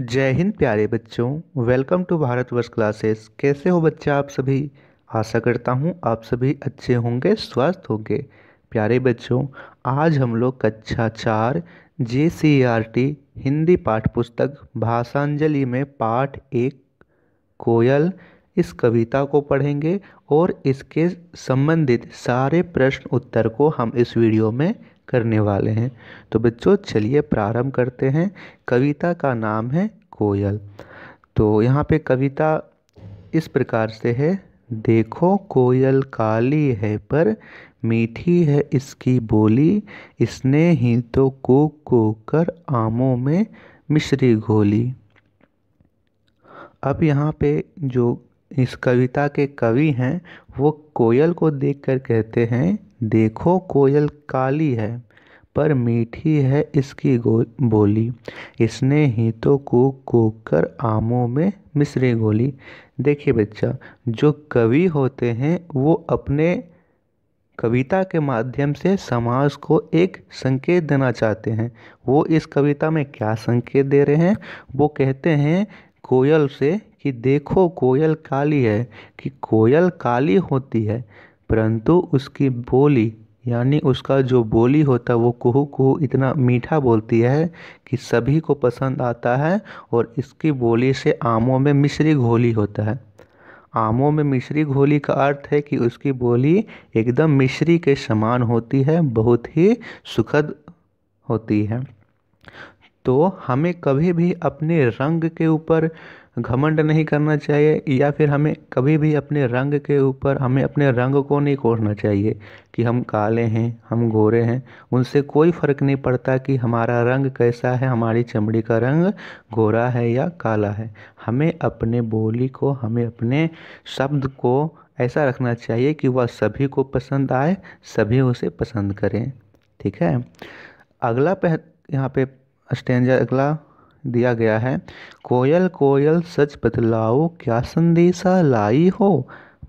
जय हिंद प्यारे बच्चों वेलकम टू भारतवर्ष क्लासेस कैसे हो बच्चा आप सभी आशा करता हूँ आप सभी अच्छे होंगे स्वस्थ होंगे प्यारे बच्चों आज हम लोग कक्षा चार J C R T Hindi पाठ पुस्तक भाषांजलि में पाठ एक कोयल इस कविता को पढ़ेंगे और इसके संबंधित सारे प्रश्न उत्तर को हम इस वीडियो में करने वाले हैं तो बच्चों चलिए प्रारंभ करते हैं कविता का नाम है कोयल तो यहाँ पे कविता इस प्रकार से है देखो कोयल काली है पर मीठी है इसकी बोली इसने ही तो को को कर आमों में मिश्री घोली अब यहाँ पे जो इस कविता के कवि हैं वो कोयल को देखकर कहते हैं देखो कोयल काली है पर मीठी है इसकी बोली इसने ही तो कूक कूक कर आमों में मिसरी गोली देखिए बच्चा जो कवि होते हैं वो अपने कविता के माध्यम से समाज को एक संकेत देना चाहते हैं वो इस कविता में क्या संकेत दे रहे हैं वो कहते हैं कोयल से कि देखो कोयल काली है कि कोयल काली होती है परंतु उसकी बोली यानी उसका जो बोली होता है वो कुहू कुहू इतना मीठा बोलती है कि सभी को पसंद आता है और इसकी बोली से आमों में मिश्री घोली होता है आमों में मिश्री घोली का अर्थ है कि उसकी बोली एकदम मिश्री के समान होती है बहुत ही सुखद होती है तो हमें कभी भी अपने रंग के ऊपर घमंड नहीं करना चाहिए या फिर हमें कभी भी अपने रंग के ऊपर हमें अपने रंग को नहीं कोसना चाहिए कि हम काले हैं हम गोरे हैं उनसे कोई फ़र्क नहीं पड़ता कि हमारा रंग कैसा है हमारी चमड़ी का रंग गोरा है या काला है हमें अपने बोली को हमें अपने शब्द को ऐसा रखना चाहिए कि वह सभी को पसंद आए सभी उसे पसंद करें ठीक है अगला पह यहाँ पे स्टेंजर अगला दिया गया है कोयल कोयल सच बतलाओ क्या संदेशा लाई हो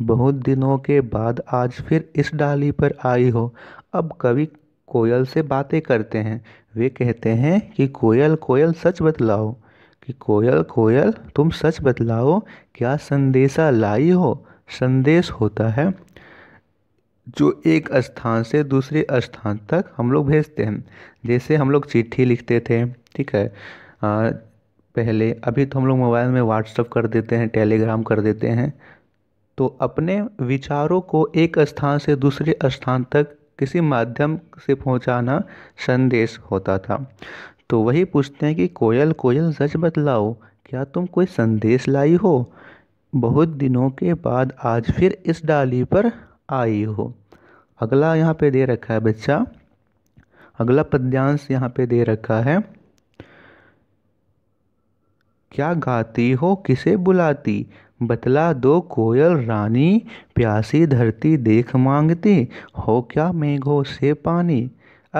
बहुत दिनों के बाद आज फिर इस डाली पर आई हो अब कवि कोयल से बातें करते हैं वे कहते हैं कि कोयल कोयल सच बतलाओ कि कोयल कोयल तुम सच बतलाओ क्या संदेशा लाई हो संदेश होता है जो एक स्थान से दूसरे स्थान तक हम लोग भेजते हैं जैसे हम लोग चिट्ठी लिखते थे ठीक है पहले अभी तो हम लोग मोबाइल में व्हाट्सअप कर देते हैं टेलीग्राम कर देते हैं तो अपने विचारों को एक स्थान से दूसरे स्थान तक किसी माध्यम से पहुंचाना संदेश होता था तो वही पूछते हैं कि कोयल कोयल सच बतलाओ क्या तुम कोई संदेश लाई हो बहुत दिनों के बाद आज फिर इस डाली पर आई हो अगला यहाँ पे दे रखा है बच्चा अगला पद्यांश यहाँ पे दे रखा है क्या गाती हो किसे बुलाती बतला दो कोयल रानी प्यासी धरती देख मांगती हो क्या मेघों से पानी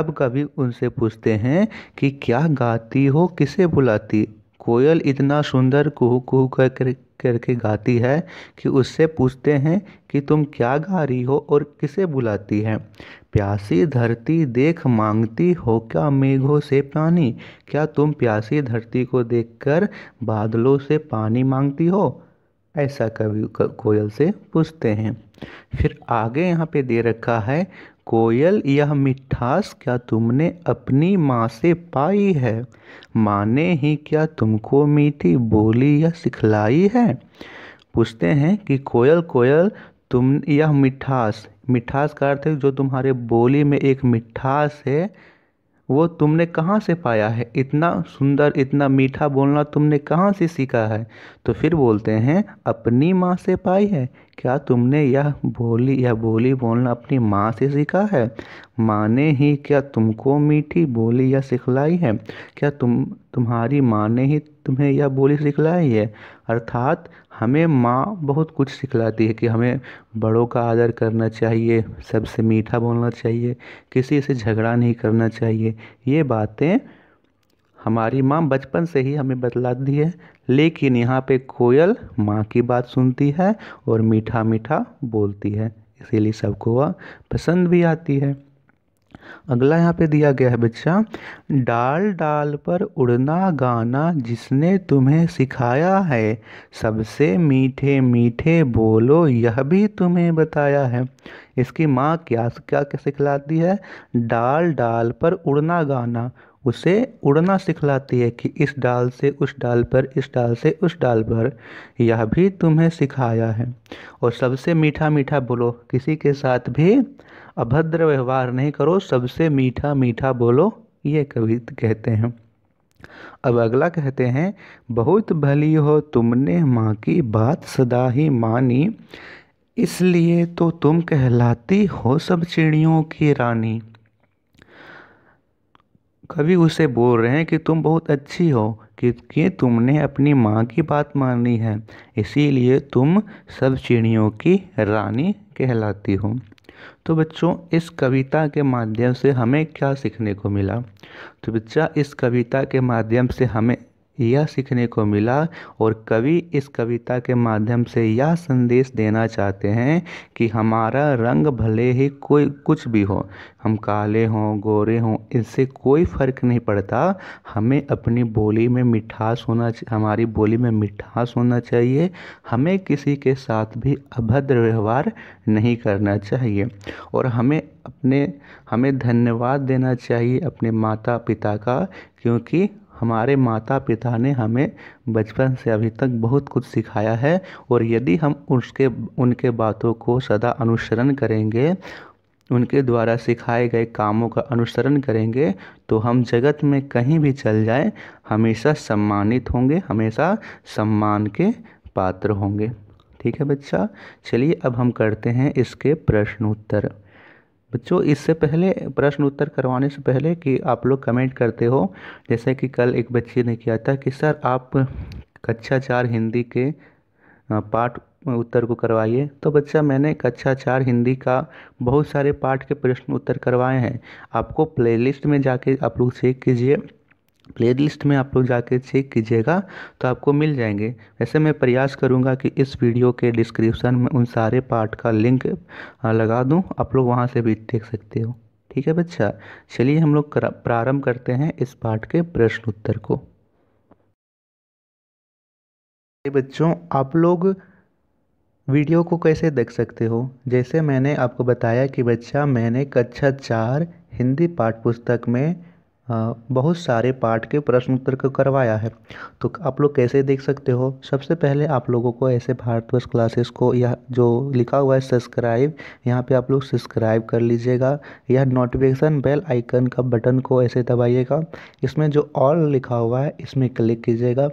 अब कभी उनसे पूछते हैं कि क्या गाती हो किसे बुलाती कोयल इतना सुंदर कुह कुह कर करके गाती है कि उससे पूछते हैं कि तुम क्या गा रही हो और किसे बुलाती है प्यासी धरती देख मांगती हो क्या मेघों से पानी क्या तुम प्यासी धरती को देखकर बादलों से पानी मांगती हो ऐसा कवि कोयल से पूछते हैं फिर आगे यहाँ पे दे रखा है कोयल यह मिठास क्या तुमने अपनी माँ से पाई है माँ ने ही क्या तुमको मीठी बोली या सिखलाई है पूछते हैं कि कोयल कोयल तुम यह मिठास मिठास का अर्थ है जो तुम्हारे बोली में एक मिठास है वो तुमने कहाँ से पाया है इतना सुंदर इतना मीठा बोलना तुमने कहाँ से सीखा है तो फिर बोलते हैं अपनी माँ से पाई है क्या तुमने यह बोली यह बोली बोलना अपनी माँ से सीखा है माँ ने ही क्या तुमको मीठी बोली या सिखलाई है क्या तुम तुम्हारी माँ ने ही तुम्हें यह बोली सिखलाई है अर्थात हमें माँ बहुत कुछ सिखलाती है कि हमें बड़ों का आदर करना चाहिए सबसे मीठा बोलना चाहिए किसी से झगड़ा नहीं करना चाहिए ये बातें हमारी माँ बचपन से ही हमें बतलाती है लेकिन यहाँ पे कोयल माँ की बात सुनती है और मीठा मीठा बोलती है इसीलिए सबको वह पसंद भी आती है अगला यहाँ पे दिया गया है बच्चा डाल डाल पर उड़ना गाना जिसने तुम्हें सिखाया है सबसे मीठे मीठे बोलो यह भी तुम्हें बताया है इसकी माँ क्या क्या क्या सिखलाती है डाल डाल पर उड़ना गाना उसे उड़ना सिखलाती है कि इस डाल से उस डाल पर इस डाल से उस डाल पर यह भी तुम्हें सिखाया है और सबसे मीठा मीठा बोलो किसी के साथ भी अभद्र व्यवहार नहीं करो सबसे मीठा मीठा बोलो ये कवि कहते हैं अब अगला कहते हैं बहुत भली हो तुमने माँ की बात सदा ही मानी इसलिए तो तुम कहलाती हो सब चिड़ियों की रानी कवि उसे बोल रहे हैं कि तुम बहुत अच्छी हो कि, कि तुमने अपनी माँ की बात मानी है इसीलिए तुम सब चिड़ियों की रानी कहलाती हो तो बच्चों इस कविता के माध्यम से हमें क्या सीखने को मिला तो बच्चा इस कविता के माध्यम से हमें यह सीखने को मिला और कवि इस कविता के माध्यम से यह संदेश देना चाहते हैं कि हमारा रंग भले ही कोई कुछ भी हो हम काले हों गोरे हों इससे कोई फ़र्क नहीं पड़ता हमें अपनी बोली में मिठास होना हमारी बोली में मिठास होना चाहिए हमें किसी के साथ भी अभद्र व्यवहार नहीं करना चाहिए और हमें अपने हमें धन्यवाद देना चाहिए अपने माता पिता का क्योंकि हमारे माता पिता ने हमें बचपन से अभी तक बहुत कुछ सिखाया है और यदि हम उसके उनके बातों को सदा अनुसरण करेंगे उनके द्वारा सिखाए गए कामों का अनुसरण करेंगे तो हम जगत में कहीं भी चल जाए हमेशा सम्मानित होंगे हमेशा सम्मान के पात्र होंगे ठीक है बच्चा चलिए अब हम करते हैं इसके प्रश्नोत्तर बच्चों इससे पहले प्रश्न उत्तर करवाने से पहले कि आप लोग कमेंट करते हो जैसे कि कल एक बच्चे ने किया था कि सर आप कक्षा चार हिंदी के पाठ उत्तर को करवाइए तो बच्चा मैंने कक्षा चार हिंदी का बहुत सारे पाठ के प्रश्न उत्तर करवाए हैं आपको प्लेलिस्ट में जाके आप लोग चेक कीजिए प्ले लिस्ट में आप लोग जाके चेक कीजिएगा तो आपको मिल जाएंगे वैसे मैं प्रयास करूँगा कि इस वीडियो के डिस्क्रिप्शन में उन सारे पार्ट का लिंक लगा दूँ आप लोग वहाँ से भी देख सकते हो ठीक है बच्चा चलिए हम लोग प्रारंभ करते हैं इस पार्ट के प्रश्न उत्तर को बच्चों आप लोग वीडियो को कैसे देख सकते हो जैसे मैंने आपको बताया कि बच्चा मैंने कक्षा चार हिंदी पाठ्य पुस्तक में हाँ, बहुत सारे पार्ट के प्रश्न उत्तर को करवाया है तो आप लोग कैसे देख सकते हो सबसे पहले आप लोगों को ऐसे भारतवर्ष क्लासेस को यह जो लिखा हुआ है सब्सक्राइब यहाँ पे आप लोग सब्सक्राइब कर लीजिएगा या नोटिफिकेशन बेल आइकन का बटन को ऐसे दबाइएगा इसमें जो ऑल लिखा हुआ है इसमें क्लिक कीजिएगा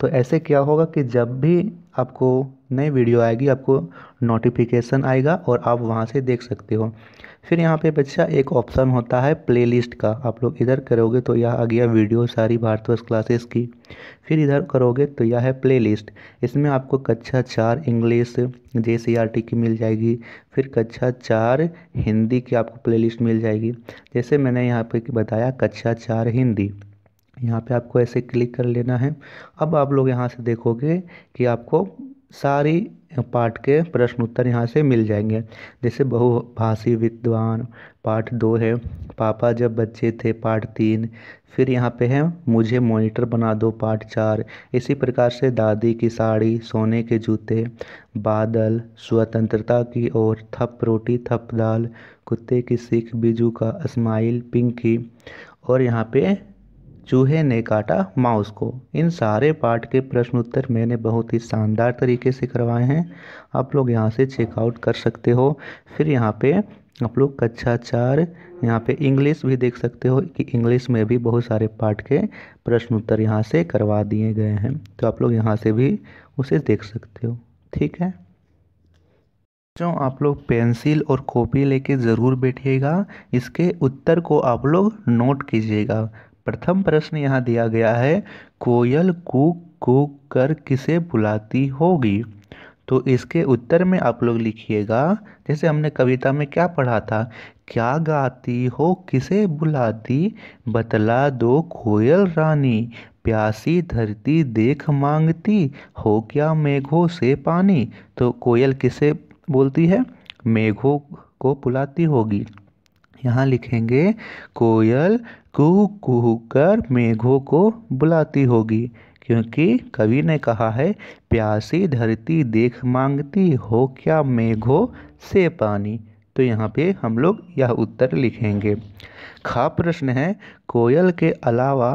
तो ऐसे क्या होगा कि जब भी आपको नई वीडियो आएगी आपको नोटिफिकेशन आएगा और आप वहाँ से देख सकते हो फिर यहाँ पे बच्चा एक ऑप्शन होता है प्लेलिस्ट का आप लोग इधर करोगे तो यह आ गया वीडियो सारी भारतवर्ष क्लासेस की फिर इधर करोगे तो यह है प्लेलिस्ट इसमें आपको कक्षा चार English J C R T की मिल जाएगी फिर कक्षा चार हिंदी की आपको प्लेलिस्ट मिल जाएगी जैसे मैंने यहाँ पे बताया कक्षा चार हिंदी यहाँ पे आपको ऐसे क्लिक कर लेना है अब आप लोग यहाँ से देखोगे कि आपको सारी पाठ के प्रश्न उत्तर यहाँ से मिल जाएंगे जैसे बहुभाषी विद्वान पाठ दो है पापा जब बच्चे थे पाठ तीन फिर यहाँ पे है मुझे मॉनिटर बना दो पाठ चार इसी प्रकार से दादी की साड़ी सोने के जूते बादल स्वतंत्रता की ओर थप रोटी थप दाल कुत्ते की सीख बिजू का स्माइल पिंकी और यहाँ पे चूहे ने काटा माउस को इन सारे पार्ट के प्रश्न उत्तर मैंने बहुत ही शानदार तरीके से करवाए हैं आप लोग यहाँ से चेकआउट कर सकते हो फिर यहाँ पे आप लोग कक्षा चार यहाँ पे इंग्लिश भी देख सकते हो कि इंग्लिश में भी बहुत सारे पार्ट के प्रश्न उत्तर यहाँ से करवा दिए गए हैं तो आप लोग यहाँ से भी उसे देख सकते हो ठीक है बच्चों आप लोग पेंसिल और कॉपी लेके ज़रूर बैठिएगा इसके उत्तर को आप लोग नोट कीजिएगा प्रथम प्रश्न यहाँ दिया गया है कोयल कूक कूक कर किसे बुलाती होगी तो इसके उत्तर में आप लोग लिखिएगा जैसे हमने कविता में क्या पढ़ा था क्या गाती हो किसे बुलाती बतला दो कोयल रानी प्यासी धरती देख मांगती हो क्या मेघों से पानी तो कोयल किसे बोलती है मेघों को बुलाती होगी यहाँ लिखेंगे कोयल कुहू कुहू कर मेघों को बुलाती होगी क्योंकि कवि ने कहा है प्यासी धरती देख मांगती हो क्या मेघों से पानी तो यहाँ पे हम लोग यह उत्तर लिखेंगे खा प्रश्न है कोयल के अलावा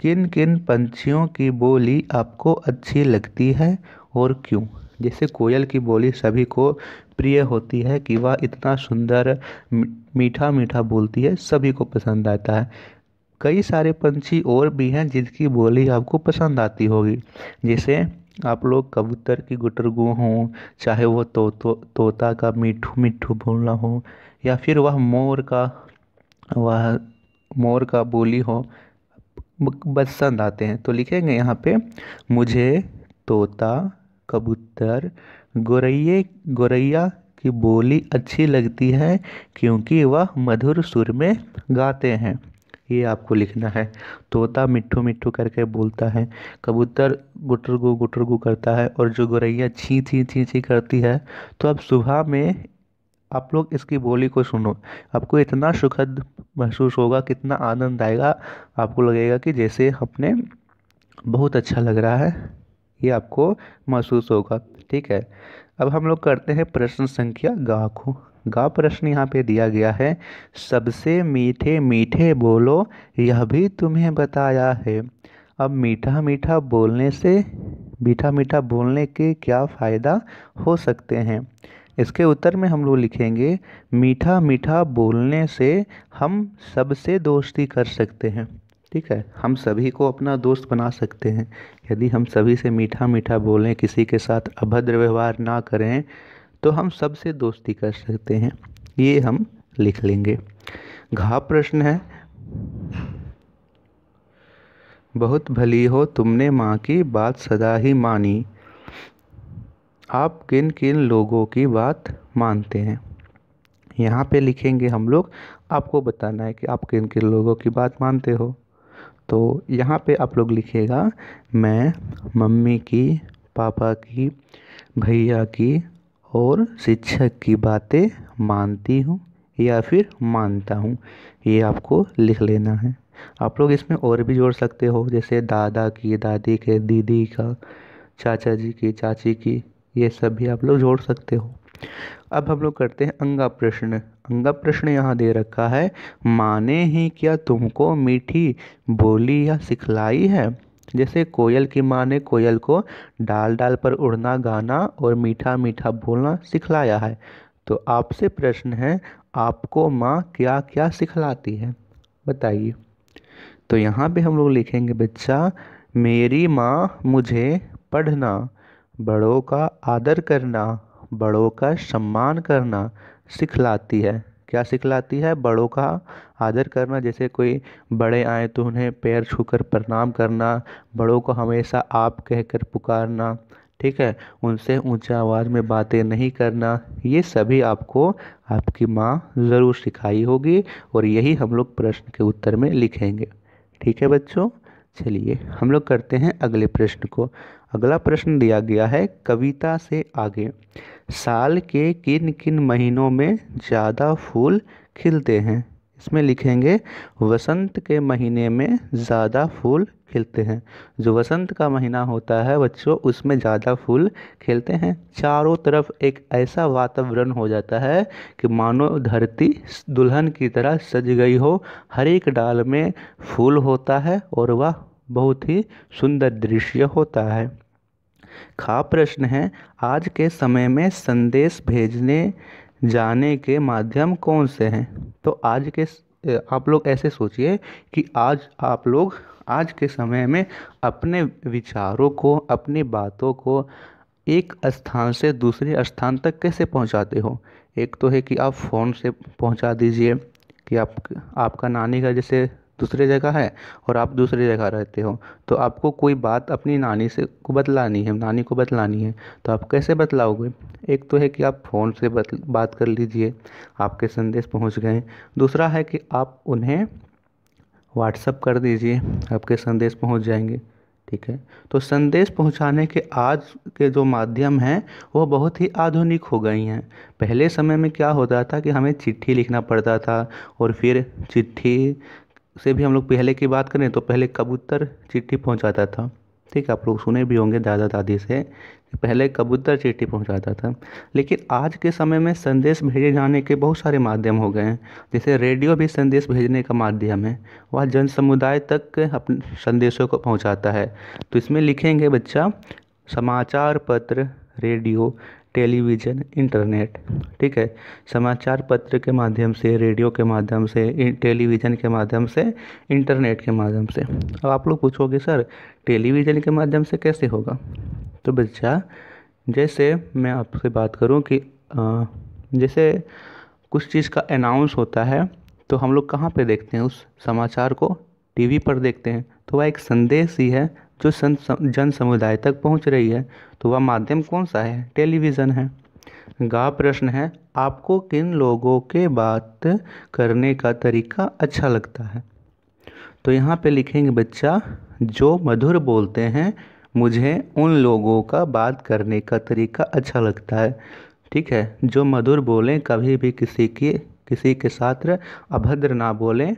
किन किन पंछियों की बोली आपको अच्छी लगती है और क्यों जैसे कोयल की बोली सभी को प्रिय होती है कि वह इतना सुंदर मीठा मीठा बोलती है सभी को पसंद आता है कई सारे पंछी और भी हैं जिनकी बोली आपको पसंद आती होगी जैसे आप लोग कबूतर की गुटरगु हों चाहे वह तो, तो तोता का मीठू मीठू बोलना हो या फिर वह मोर का वह मोर का बोली हो पसंद आते हैं तो लिखेंगे यहाँ पे मुझे तोता कबूतर गोरैये गोरैया की बोली अच्छी लगती है क्योंकि वह मधुर सुर में गाते हैं ये आपको लिखना है तोता मिट्ठू मिट्ठू करके बोलता है कबूतर गुटरगू गु करता है और जो गोरैया छी छी छी छी करती है तो अब सुबह में आप लोग इसकी बोली को सुनो आपको इतना सुखद महसूस होगा कितना आनंद आएगा आपको लगेगा कि जैसे अपने बहुत अच्छा लग रहा है ये आपको महसूस होगा ठीक है अब हम लोग करते हैं प्रश्न संख्या गा को गा प्रश्न यहाँ पे दिया गया है सबसे मीठे मीठे बोलो यह भी तुम्हें बताया है अब मीठा मीठा बोलने से मीठा मीठा बोलने के क्या फ़ायदा हो सकते हैं इसके उत्तर में हम लोग लिखेंगे मीठा मीठा बोलने से हम सबसे दोस्ती कर सकते हैं ठीक है हम सभी को अपना दोस्त बना सकते हैं यदि हम सभी से मीठा मीठा बोलें किसी के साथ अभद्र व्यवहार ना करें तो हम सबसे दोस्ती कर सकते हैं ये हम लिख लेंगे घा प्रश्न है बहुत भली हो तुमने माँ की बात सदा ही मानी आप किन किन लोगों की बात मानते हैं यहाँ पे लिखेंगे हम लोग आपको बताना है कि आप किन किन लोगों की बात मानते हो तो यहाँ पे आप लोग लिखिएगा मैं मम्मी की पापा की भैया की और शिक्षक की बातें मानती हूँ या फिर मानता हूँ ये आपको लिख लेना है आप लोग इसमें और भी जोड़ सकते हो जैसे दादा की दादी के दीदी का चाचा जी की चाची की ये सब भी आप लोग जोड़ सकते हो अब हम लोग करते हैं अंगा प्रश्न अंगा प्रश्न यहाँ दे रखा है माने ही क्या तुमको मीठी बोली या सिखलाई है जैसे कोयल की माँ ने कोयल को डाल डाल पर उड़ना गाना और मीठा मीठा बोलना सिखलाया है तो आपसे प्रश्न है आपको माँ क्या क्या सिखलाती है बताइए तो यहाँ पे हम लोग लिखेंगे बच्चा मेरी माँ मुझे पढ़ना बड़ों का आदर करना बड़ों का सम्मान करना सिखलाती है क्या सिखलाती है बड़ों का आदर करना जैसे कोई बड़े आए तो उन्हें पैर छूकर प्रणाम करना बड़ों को हमेशा आप कहकर पुकारना ठीक है उनसे ऊंचा आवाज़ में बातें नहीं करना ये सभी आपको आपकी माँ ज़रूर सिखाई होगी और यही हम लोग प्रश्न के उत्तर में लिखेंगे ठीक है बच्चों चलिए हम लोग करते हैं अगले प्रश्न को अगला प्रश्न दिया गया है कविता से आगे साल के किन किन महीनों में ज़्यादा फूल खिलते हैं इसमें लिखेंगे वसंत के महीने में ज़्यादा फूल खिलते हैं जो वसंत का महीना होता है बच्चों उसमें ज़्यादा फूल खिलते हैं चारों तरफ एक ऐसा वातावरण हो जाता है कि मानो धरती दुल्हन की तरह सज गई हो हर एक डाल में फूल होता है और वह बहुत ही सुंदर दृश्य होता है खा प्रश्न है आज के समय में संदेश भेजने जाने के माध्यम कौन से हैं तो आज के आप लोग ऐसे सोचिए कि आज आप लोग आज के समय में अपने विचारों को अपनी बातों को एक स्थान से दूसरे स्थान तक कैसे पहुंचाते हो एक तो है कि आप फ़ोन से पहुंचा दीजिए कि आप आपका नानी का जैसे दूसरे जगह है और आप दूसरी जगह रहते हो तो आपको कोई बात अपनी नानी से को बतलानी है नानी को बतलानी है तो आप कैसे बतलाओगे एक तो है कि आप फ़ोन से बात कर लीजिए आपके संदेश पहुंच गए दूसरा है कि आप उन्हें व्हाट्सअप कर दीजिए आपके संदेश पहुंच जाएंगे ठीक है तो संदेश पहुंचाने के आज के जो माध्यम हैं वो बहुत ही आधुनिक हो गई हैं पहले समय में क्या होता था कि हमें चिट्ठी लिखना पड़ता था और फिर चिट्ठी से भी हम लोग पहले की बात करें तो पहले कबूतर चिट्ठी पहुंचाता था ठीक है आप लोग सुने भी होंगे दादा दादी से पहले कबूतर चिट्ठी पहुंचाता था लेकिन आज के समय में संदेश भेजे जाने के बहुत सारे माध्यम हो गए हैं जैसे रेडियो भी संदेश भेजने का माध्यम है वह जन समुदाय तक अपने संदेशों को पहुंचाता है तो इसमें लिखेंगे बच्चा समाचार पत्र रेडियो टेलीविज़न इंटरनेट ठीक है समाचार पत्र के माध्यम से रेडियो के माध्यम से टेलीविज़न के माध्यम से इंटरनेट के माध्यम से अब आप लोग पूछोगे सर टेलीविज़न के माध्यम से कैसे होगा तो बच्चा जैसे मैं आपसे बात करूं कि आ, जैसे कुछ चीज़ का अनाउंस होता है तो हम लोग कहाँ पे देखते हैं उस समाचार को टीवी पर देखते हैं तो वह एक संदेश ही है जो सन जन समुदाय तक पहुंच रही है तो वह माध्यम कौन सा है टेलीविज़न है गा प्रश्न है आपको किन लोगों के बात करने का तरीका अच्छा लगता है तो यहाँ पे लिखेंगे बच्चा जो मधुर बोलते हैं मुझे उन लोगों का बात करने का तरीका अच्छा लगता है ठीक है जो मधुर बोलें कभी भी किसी की किसी के साथ अभद्र ना बोलें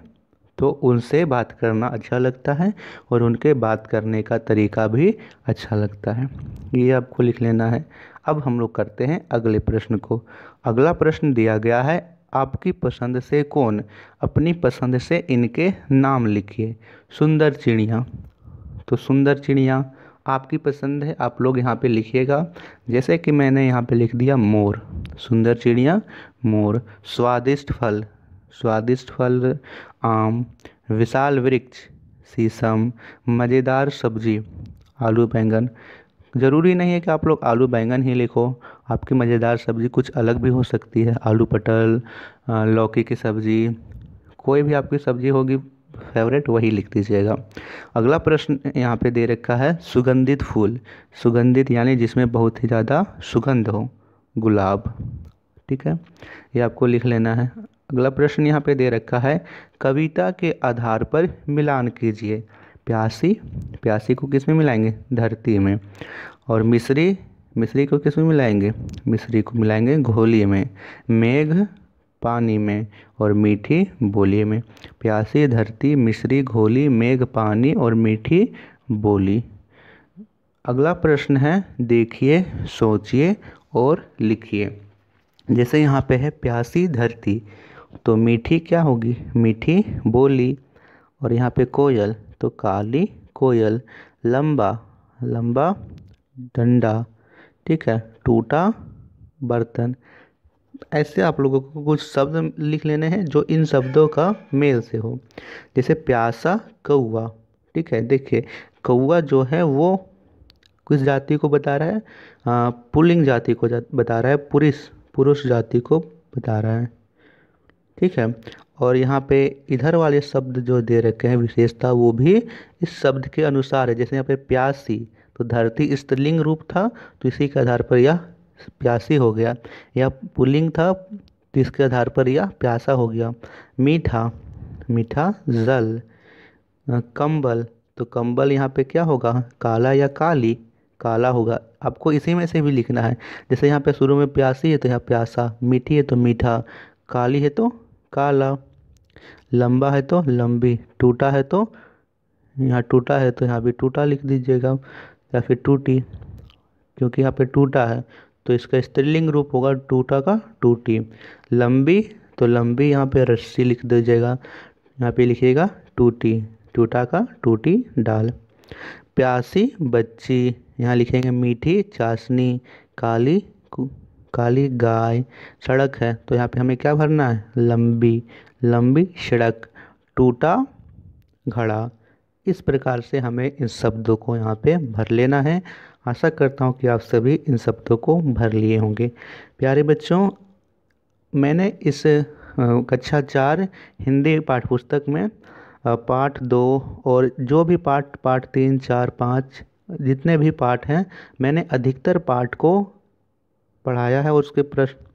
तो उनसे बात करना अच्छा लगता है और उनके बात करने का तरीका भी अच्छा लगता है ये आपको लिख लेना है अब हम लोग करते हैं अगले प्रश्न को अगला प्रश्न दिया गया है आपकी पसंद से कौन अपनी पसंद से इनके नाम लिखिए सुंदर चिड़िया तो सुंदर चिड़िया आपकी पसंद है आप लोग यहाँ पे लिखिएगा जैसे कि मैंने यहाँ पे लिख दिया मोर सुंदर चिड़िया मोर स्वादिष्ट फल स्वादिष्ट फल आम विशाल वृक्ष शीशम मज़ेदार सब्जी आलू बैंगन ज़रूरी नहीं है कि आप लोग आलू बैंगन ही लिखो आपकी मज़ेदार सब्ज़ी कुछ अलग भी हो सकती है आलू पटल लौकी की सब्ज़ी कोई भी आपकी सब्ज़ी होगी फेवरेट वही लिख दीजिएगा अगला प्रश्न यहाँ पे दे रखा है सुगंधित फूल सुगंधित यानी जिसमें बहुत ही ज़्यादा सुगंध हो गुलाब ठीक है ये आपको लिख लेना है अगला प्रश्न यहाँ पे दे रखा है कविता के आधार पर मिलान कीजिए प्यासी प्यासी को किस में मिलाएंगे धरती में और मिश्री मिश्री को किस में मिलाएंगे मिश्री को मिलाएंगे घोली में मेघ पानी में और मीठी बोली में प्यासी धरती मिश्री घोली मेघ पानी और मीठी बोली अगला प्रश्न है देखिए सोचिए और लिखिए जैसे यहाँ पे है प्यासी धरती तो मीठी क्या होगी मीठी बोली और यहाँ पे कोयल तो काली कोयल लंबा लंबा डंडा ठीक है टूटा बर्तन ऐसे आप लोगों को कुछ शब्द लिख लेने हैं जो इन शब्दों का मेल से हो जैसे प्यासा कौआ ठीक है देखिए कौआ जो है वो किस जाति को बता रहा है पुलिंग जाति को बता रहा है पुरुष पुरुष जाति को बता रहा है ठीक है और यहाँ पे इधर वाले शब्द जो दे रखे हैं विशेषता वो भी इस शब्द के अनुसार है जैसे यहाँ पे प्यासी तो धरती स्त्रीलिंग रूप था तो इसी के आधार पर यह प्यासी हो गया या पुलिंग था तो इसके आधार पर यह प्यासा हो गया मीठा मीठा जल कंबल तो कंबल यहाँ पे क्या होगा काला या काली काला होगा आपको इसी में से भी लिखना है जैसे यहाँ पे शुरू में प्यासी है तो यहाँ प्यासा मीठी है तो मीठा काली है तो काला लंबा है तो लंबी टूटा है तो यहाँ टूटा है तो यहाँ भी टूटा लिख दीजिएगा या फिर टूटी क्योंकि यहाँ पे टूटा है तो इसका स्त्रीलिंग रूप होगा टूटा का टूटी लंबी तो लंबी यहाँ पे रस्सी लिख दीजिएगा यहाँ पे लिखिएगा टूटी टूटा का टूटी डाल प्यासी बच्ची यहाँ लिखेंगे मीठी चाशनी काली काली गाय सड़क है तो यहाँ पे हमें क्या भरना है लंबी लंबी सड़क टूटा घड़ा इस प्रकार से हमें इन शब्दों को यहाँ पे भर लेना है आशा करता हूँ कि आप सभी इन शब्दों को भर लिए होंगे प्यारे बच्चों मैंने इस कक्षा चार हिंदी पाठ्यपुस्तक पुस्तक में पाठ दो और जो भी पाठ पाठ तीन चार पाँच जितने भी पाठ हैं मैंने अधिकतर पाठ को पढ़ाया है और उसके प्रश्न